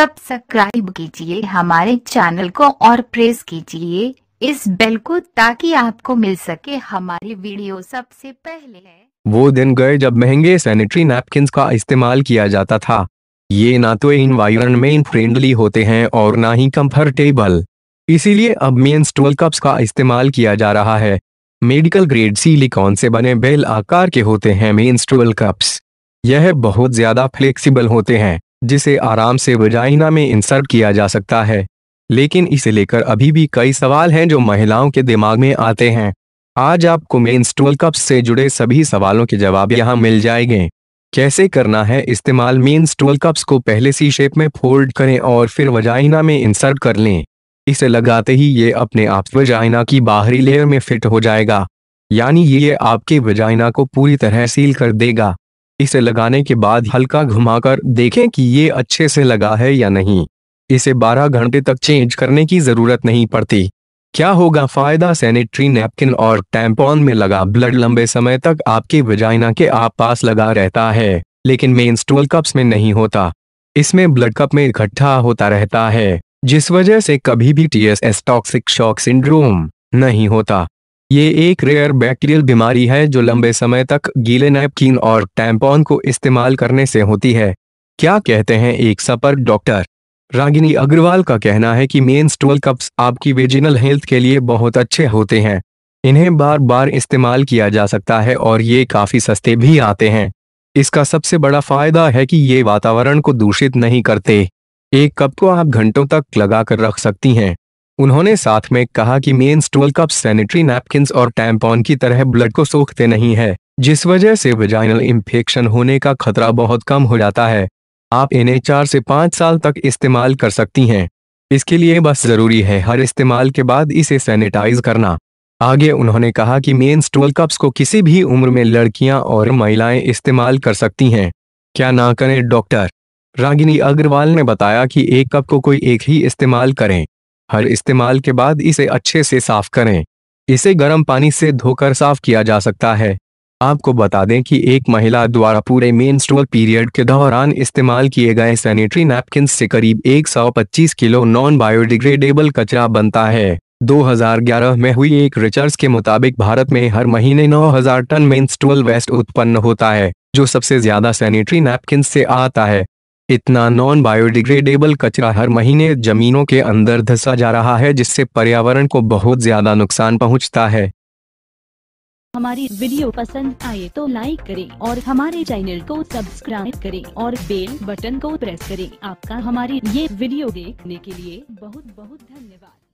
subscribe कीजिए हमारे channel को और प्रेस कीजिए इस बेल को ताकि आपको मिल सके हमारी वीडियो सबसे पहले वो दिन गए जब महंगे सैनिटरी नैपकिन का इस्तेमाल किया जाता था ये ना तो इन्वायरमेंट फ्रेंडली होते हैं और ना ही कंफर्टेबल इसीलिए अब मेन स्टोल कप्स का इस्तेमाल किया जा रहा है मेडिकल ग्रेड सिलिकॉन से बने बेल आकार के होते हैं मेन स्टोल कप्स यह बहुत ज्यादा फ्लेक्सिबल होते हैं जिसे आराम से वजाइना में इंसर्ट किया जा सकता है लेकिन इसे लेकर अभी भी कई सवाल हैं जो महिलाओं के दिमाग में आते हैं आज आपको मेंस्ट्रुअल कप से जुड़े सभी सवालों के जवाब यहाँ मिल जाएंगे कैसे करना है इस्तेमाल मेंस्ट्रुअल कप्स को पहले सी शेप में फोल्ड करें और फिर वजाइना में इंसर्ट कर लें इसे लगाते ही ये अपने आप वजाइना की बाहरी लेयर में फिट हो जाएगा यानी ये आपके वजाइना को पूरी तरह सील कर देगा इसे लगाने के बाद हल्का घुमाकर देखें कि ये अच्छे से लगा है या नहीं इसे 12 घंटे तक चेंज करने की जरूरत नहीं पड़ती क्या होगा फायदा सैनिटरी नैपकिन और टैम्पॉन में लगा ब्लड लंबे समय तक आपके वजाइना के आप पास लगा रहता है लेकिन मेन स्टोल कप्स में नहीं होता इसमें ब्लड कप में इकट्ठा होता रहता है जिस वजह से कभी भी टीएसएस टॉक्सिक शॉक सिंड्रोम नहीं होता ये एक रेयर बैक्टीरियल बीमारी है जो लंबे समय तक गीले नैपकिन और टैम्पॉन को इस्तेमाल करने से होती है क्या कहते हैं एक सपर्क डॉक्टर रागिनी अग्रवाल का कहना है कि मेन स्टोल कप्स आपकी वेजिनल हेल्थ के लिए बहुत अच्छे होते हैं इन्हें बार बार इस्तेमाल किया जा सकता है और ये काफी सस्ते भी आते हैं इसका सबसे बड़ा फायदा है कि ये वातावरण को दूषित नहीं करते एक कप को आप घंटों तक लगाकर रख सकती हैं उन्होंने साथ में कहा कि menstrual cup sanitary napkin और टैम्पॉन की तरह ब्लड को सोखते नहीं है जिस वजह से वजाइनल इन्फेक्शन होने का खतरा बहुत कम हो जाता है आप इन्हें चार से पाँच साल तक इस्तेमाल कर सकती हैं इसके लिए बस जरूरी है हर इस्तेमाल के बाद इसे सैनिटाइज करना आगे उन्होंने कहा कि मेन स्टोल कप्स को किसी भी उम्र में लड़कियां और महिलाएं इस्तेमाल कर सकती हैं क्या ना करें डॉक्टर रागिनी अग्रवाल ने बताया कि एक कप को कोई एक ही इस्तेमाल करें हर इस्तेमाल के बाद इसे अच्छे से साफ करें इसे गर्म पानी से धोकर साफ किया जा सकता है आपको बता दें कि एक महिला द्वारा पूरे मेन पीरियड के दौरान इस्तेमाल किए गए सैनिटरी नैपकिन से करीब 125 किलो नॉन बायोडिग्रेडेबल कचरा बनता है 2011 में हुई एक रिचर्स के मुताबिक भारत में हर महीने 9000 टन मेन स्टोल वेस्ट उत्पन्न होता है जो सबसे ज्यादा सैनिटरी नैपकिन से आता है इतना नॉन बायोडिग्रेडेबल कचरा हर महीने जमीनों के अंदर धसा जा रहा है जिससे पर्यावरण को बहुत ज्यादा नुकसान पहुंचता है हमारी वीडियो पसंद आए तो लाइक करें और हमारे चैनल को सब्सक्राइब करें और बेल बटन को प्रेस करें आपका हमारी ये वीडियो देखने के लिए बहुत बहुत धन्यवाद